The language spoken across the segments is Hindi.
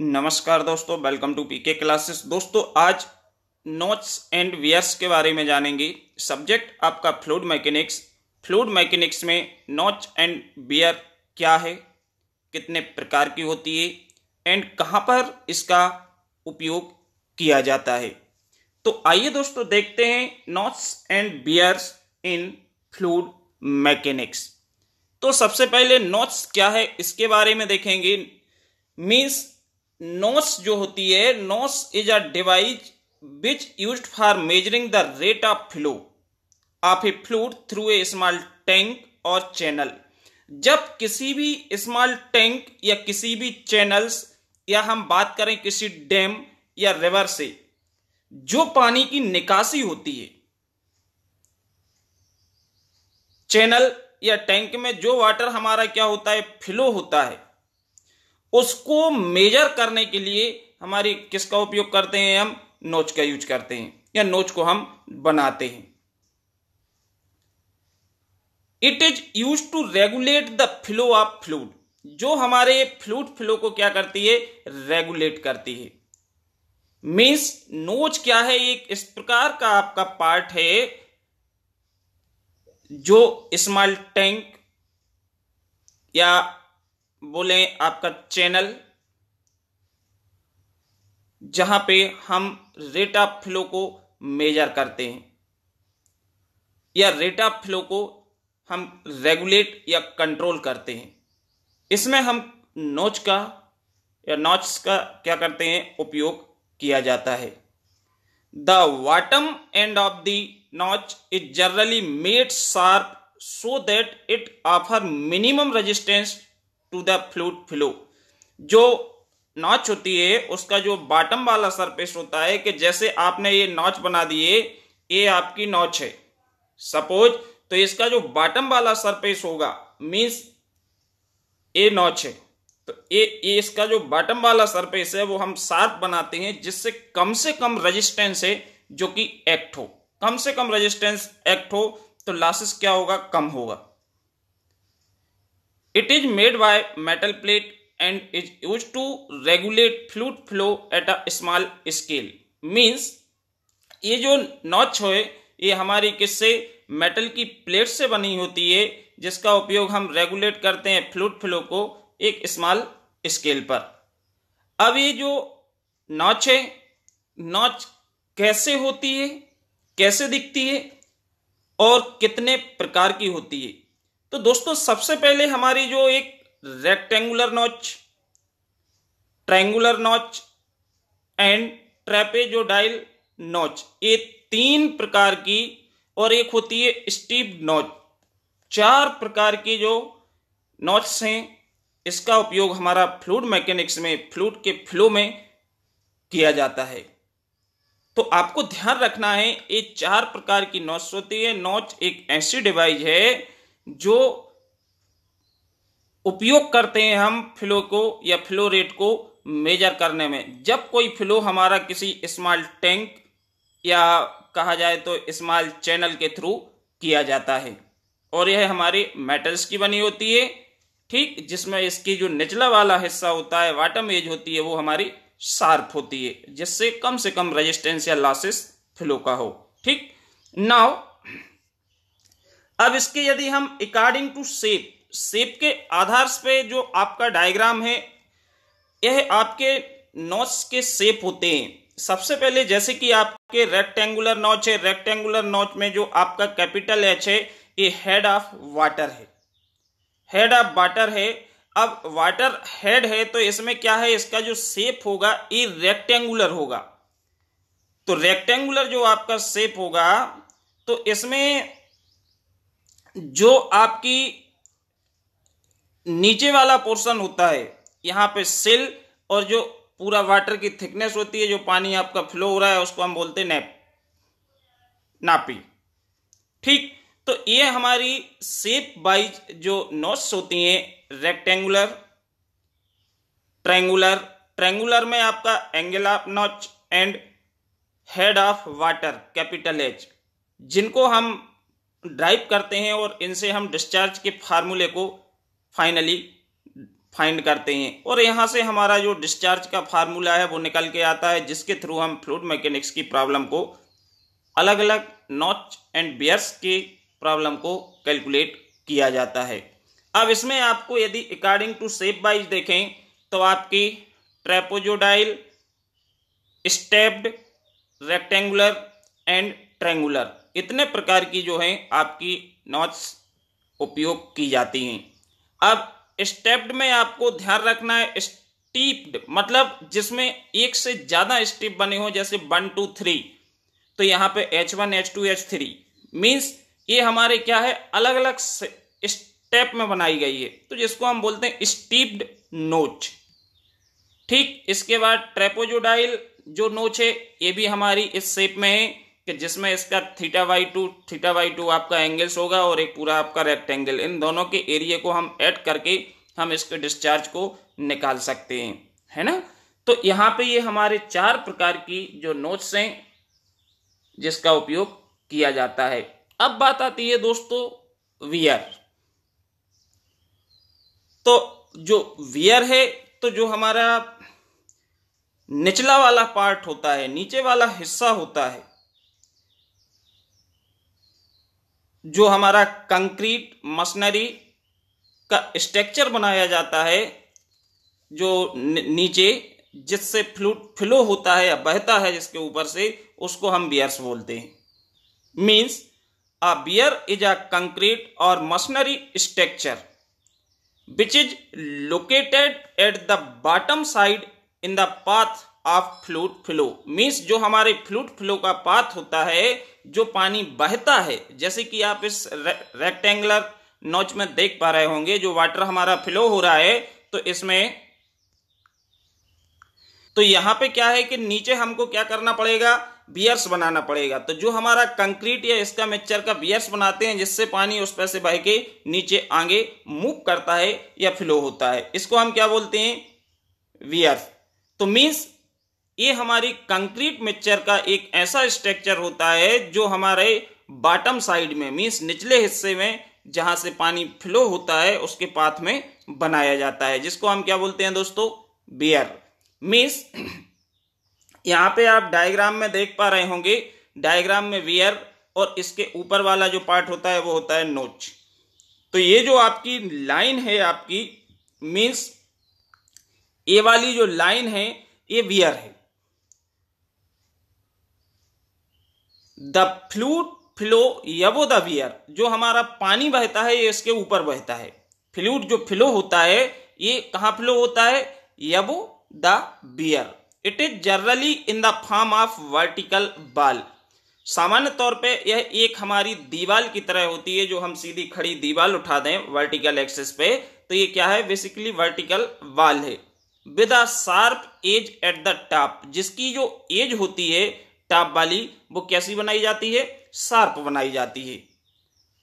नमस्कार दोस्तों वेलकम टू पीके क्लासेस दोस्तों आज नोट्स एंड वियर्स के बारे में जानेंगे सब्जेक्ट आपका फ्लूड मैकेनिक्स फ्लूड मैकेनिक्स में नोच एंड बियर क्या है कितने प्रकार की होती है एंड कहाँ पर इसका उपयोग किया जाता है तो आइए दोस्तों देखते हैं notches and weirs in fluid mechanics तो सबसे पहले नोट्स क्या है इसके बारे में देखेंगे मीन्स नोस जो होती है notch is a device which use for measuring the rate of flow of a fluid through a small tank or channel जब किसी भी स्मॉल टैंक या किसी भी चैनल्स या हम बात करें किसी डैम या रिवर से जो पानी की निकासी होती है चैनल या टैंक में जो वाटर हमारा क्या होता है फ्लो होता है उसको मेजर करने के लिए हमारी किसका उपयोग करते हैं हम नोच का यूज करते हैं या नोच को हम बनाते हैं it is use to regulate the flow of fluid जो हमारे फ्लूड फ्लो को क्या करती है रेगुलेट करती है मीन्स नोच क्या है एक इस प्रकार का आपका पार्ट है जो स्मॉल टैंक या बोले आपका चैनल जहां पे हम रेट ऑफ फ्लो को मेजर करते हैं या रेट ऑफ फ्लो को हम रेगुलेट या कंट्रोल करते हैं इसमें हम नोच का या नॉच का क्या करते हैं उपयोग किया जाता है the bottom end of the notch is generally made sharp so that it offer minimum resistance to the fluid flow जो नॉच होती है उसका जो बॉटम वाला सरफेस होता है कि जैसे आपने ये नॉच बना दिए ये आपकी नॉच है सपोज तो इसका जो बॉटम वाला सरफेस होगा मींस ए नॉच है तो ए, ए इसका जो बॉटम वाला सरफेस है वो हम शार्प बनाते हैं जिससे कम से कम रेजिस्टेंस है जो कि एक्ट हो कम से कम रेजिस्टेंस एक्ट हो तो लासेस क्या होगा कम होगा it is made by metal plate and is use to regulate fluid flow at a small scale means ये जो नॉच है ये हमारी किससे मेटल की प्लेट से बनी होती है जिसका उपयोग हम रेगुलेट करते हैं फ्लूट फ्लो को एक स्मॉल स्केल पर अब ये जो नॉच है नॉच कैसे होती है कैसे दिखती है और कितने प्रकार की होती है तो दोस्तों सबसे पहले हमारी जो एक rectangular notch triangular notch and dial notch ये तीन प्रकार की और एक होती है स्टीप नॉच चार प्रकार की जो नॉच हैं इसका उपयोग हमारा फ्लूड मैकेनिक्स में फ्लूड के फ्लो में किया जाता है तो आपको ध्यान रखना है ये चार प्रकार की नॉच होती है नॉच एक ऐसी डिवाइस है जो उपयोग करते हैं हम फ्लो को या फ्लो रेट को मेजर करने में जब कोई फ्लो हमारा किसी स्मॉल टैंक या कहा जाए तो स्मॉल चैनल के थ्रू किया जाता है और यह हमारे मेटल्स की बनी होती है ठीक जिसमें इसकी जो निचला वाला हिस्सा होता है वाटम एज होती है वो हमारी शार्प होती है जिससे कम से कम रेजिस्टेंस या लॉसेस फ्लो का हो ठीक नाउ अब इसके यदि हम अकॉर्डिंग टू सेप सेप के आधार पे जो आपका डायग्राम है यह आपके नॉच के सेप होते हैं सबसे पहले जैसे कि आपके रेक्टेंगुलर नॉच है रेक्टेंगुलर नॉच में जो आपका कैपिटल एच है ये हेड ऑफ वाटर है हेड ऑफ वाटर है अब वाटर हेड है तो इसमें क्या है इसका जो सेप होगा ये रेक्टेंगुलर होगा तो रेक्टेंगुलर जो आपका सेप होगा तो इसमें जो आपकी नीचे वाला पोर्शन होता है यहाँ पे सेल और जो पूरा वाटर की थिकनेस होती है जो पानी आपका फ्लो हो रहा है उसको हम बोलते हैं नैप नापी ठीक तो ये हमारी सेप बाइज जो नोट्स होती हैं रेक्टेंगुलर ट्रेंगुलर ट्रेंगुलर में आपका angle of notch and head of water capital H जिनको हम ड्राइव करते हैं और इनसे हम डिस्चार्ज के फार्मूले को फाइनली फाइंड करते हैं और यहाँ से हमारा जो डिस्चार्ज का फार्मूला है वो निकल के आता है जिसके थ्रू हम फ्लूड मैकेनिक्स की प्रॉब्लम को अलग अलग नॉच एंड बियर्स के प्रॉब्लम को कैलकुलेट किया जाता है अब इसमें आपको यदि अकॉर्डिंग टू सेप वाइज देखें तो आपकी trapezoidal stepped rectangular and triangular इतने प्रकार की जो है आपकी नोट्स उपयोग की जाती हैं अब स्टेप्ड में आपको ध्यान रखना है स्टीप्ड मतलब जिसमें एक से ज़्यादा स्टेप बने हो जैसे वन टू थ्री तो यहाँ पे H one H two H three means ये हमारे क्या है अलग अलग स्टेप में बनाई गई है तो जिसको हम बोलते हैं स्टीप्ड नोच ठीक इसके बाद ट्रेपोजोडाइल जो नोच है ये भी हमारी इस शेप में है कि जिसमें इसका theta by two theta by two आपका एंगल्स होगा और एक पूरा आपका रेक्टेंगल इन दोनों के एरिए को हम ऐड करके हम इसके डिस्चार्ज को निकाल सकते हैं है ना तो यहाँ पे ये हमारे चार प्रकार की जो नोट्स हैं जिसका उपयोग किया जाता है अब बात आती है दोस्तों वियर तो जो वियर है तो जो हमारा निचला वाला पार्ट होता है नीचे वाला हिस्सा होता है जो हमारा कंक्रीट मशीनरी का स्ट्रक्चर बनाया जाता है जो नीचे जिससे फ्लू फ्लो होता है या बहता है जिसके ऊपर से उसको हम बियर्स बोलते हैं means a weir is a concrete or masonry structure which is located at the bottom side in the path of fluid flow means जो हमारे फ्लूट फ्लो का पाथ होता है जो पानी बहता है जैसे कि आप इस रेक्टेंगुलर नोच में देख पा रहे होंगे जो वाटर हमारा फ्लो हो रहा है तो इसमें तो यहां पे क्या है कि नीचे हमको क्या करना पड़ेगा बियर्स बनाना पड़ेगा तो जो हमारा कंक्रीट या इसका मिक्सचर का बियर्स बनाते हैं जिससे पानी उस पर से बह के नीचे आगे मूव करता है या फ्लो होता है इसको हम क्या बोलते हैं वियर्स तो मीन्स ये हमारी कंक्रीट मिक्सचर का एक ऐसा स्ट्रक्चर होता है जो हमारे बॉटम साइड में मीन्स निचले हिस्से में जहां से पानी फ्लो होता है उसके पाथ में बनाया जाता है जिसको हम क्या बोलते हैं दोस्तों बियर मीन्स यहाँ पे आप डायग्राम में देख पा रहे होंगे डायग्राम में वियर और इसके ऊपर वाला जो पार्ट होता है वो होता है नोच तो ये जो आपकी लाइन है आपकी मीन्स ये वाली जो लाइन है ये वियर है द फ्लूट फ्लो बियर जो हमारा पानी बहता है ये इसके ऊपर बहता है फ्लूट जो फ्लो होता है ये कहाँ फ्लो होता है above the weir it is generally in the form of vertical wall सामान्य तौर पे यह एक हमारी दीवाल की तरह होती है जो हम सीधी खड़ी दीवाल उठा दें वर्टिकल एक्सिस पे तो ये क्या है बेसिकली वर्टिकल वाल है with a sharp edge at the top जिसकी जो एज होती है टॉप वाली वो कैसी बनाई जाती है शार्प बनाई जाती है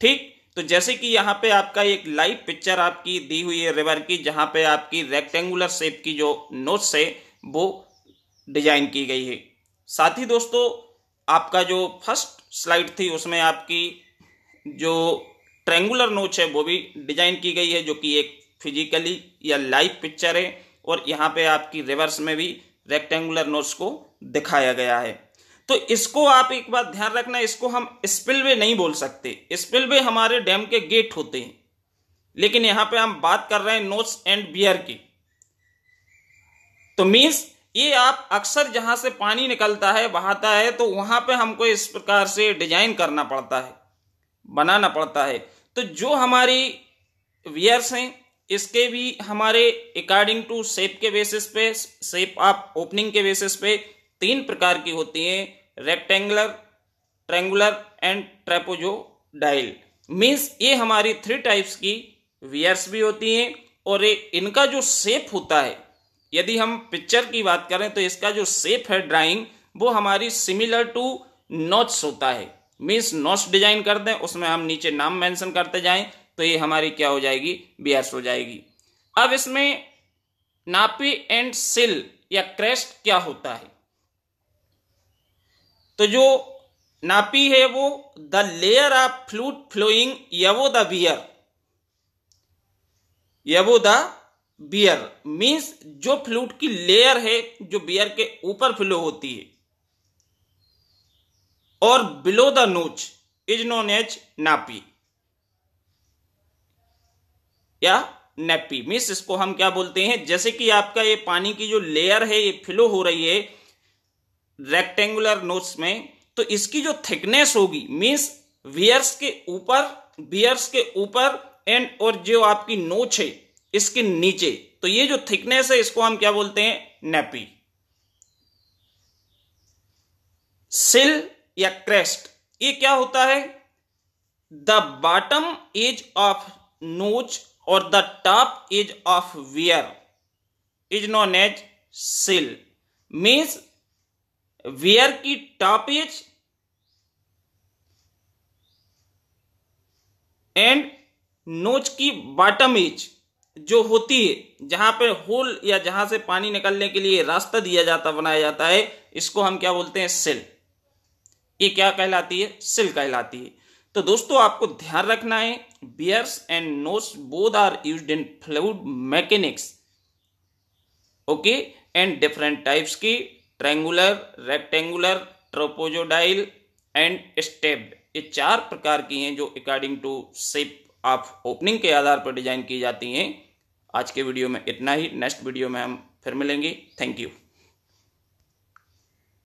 ठीक तो जैसे कि यहाँ पे आपका एक लाइव पिक्चर आपकी दी हुई है रिवर की जहाँ पे आपकी रेक्टेंगुलर शेप की जो नोट्स है वो डिजाइन की गई है साथ ही दोस्तों आपका जो फर्स्ट स्लाइड थी उसमें आपकी जो ट्रेंगुलर नोच है वो भी डिजाइन की गई है जो कि एक फिजिकली या लाइव पिक्चर है और यहाँ पे आपकी रिवर्स में भी रेक्टेंगुलर नोट्स को दिखाया गया है तो इसको आप एक बात ध्यान रखना इसको हम स्पिलवे नहीं बोल सकते स्पिलवे हमारे डैम के गेट होते हैं लेकिन यहां पे हम बात कर रहे हैं नोट्स एंड बियर की तो मीन्स ये आप अक्सर जहां से पानी निकलता है बहाता है तो वहां पे हमको इस प्रकार से डिजाइन करना पड़ता है बनाना पड़ता है तो जो हमारी वियर्स हैं इसके भी हमारे अकॉर्डिंग टू शेप के बेसिस पे शेप आप ओपनिंग के बेसिस पे तीन प्रकार की होती है rectangular triangular and dial means ये हमारी थ्री टाइप्स की वियर्स भी होती हैं और ये इनका जो सेप होता है यदि हम पिक्चर की बात करें तो इसका जो सेप है ड्राइंग वो हमारी सिमिलर टू नोट्स होता है मीन्स नोट्स डिजाइन कर दें उसमें हम नीचे नाम मेंशन करते जाएं तो ये हमारी क्या हो जाएगी बियर्स हो जाएगी अब इसमें नापी एंड सिल या क्रेस्ट क्या होता है तो जो नापी है वो the layer of fluid flowing above the weir above the weir means जो फ्लूट की लेयर है जो बियर के ऊपर फ्लो होती है और below the notch is known as nappe या नेपी मीन्स इसको हम क्या बोलते हैं जैसे कि आपका ये पानी की जो लेयर है ये फ्लो हो रही है रेक्टेंगुलर नोट्स में तो इसकी जो थिकनेस होगी मीन्स वियर्स के ऊपर वियर्स के ऊपर एंड और जो आपकी नोच है इसके नीचे तो ये जो थिकनेस है इसको हम क्या बोलते हैं नेपी सिल या क्रेस्ट ये क्या होता है the bottom as of notch और the top edge of weir is known as sill means weir की टॉप इज एंड नोच की बॉटम इच जो होती है जहां पे होल या जहां से पानी निकलने के लिए रास्ता दिया जाता बनाया जाता है इसको हम क्या बोलते हैं सिल ये क्या कहलाती है सिल कहलाती है तो दोस्तों आपको ध्यान रखना है weirs and notches both are use in fluid mechanics okay and different types की triangular rectangular trapezoidal and step ये चार प्रकार की हैं जो according to shape of opening के आधार पर डिजाइन की जाती हैं आज के वीडियो में इतना ही नेक्स्ट वीडियो में हम फिर मिलेंगे थैंक यू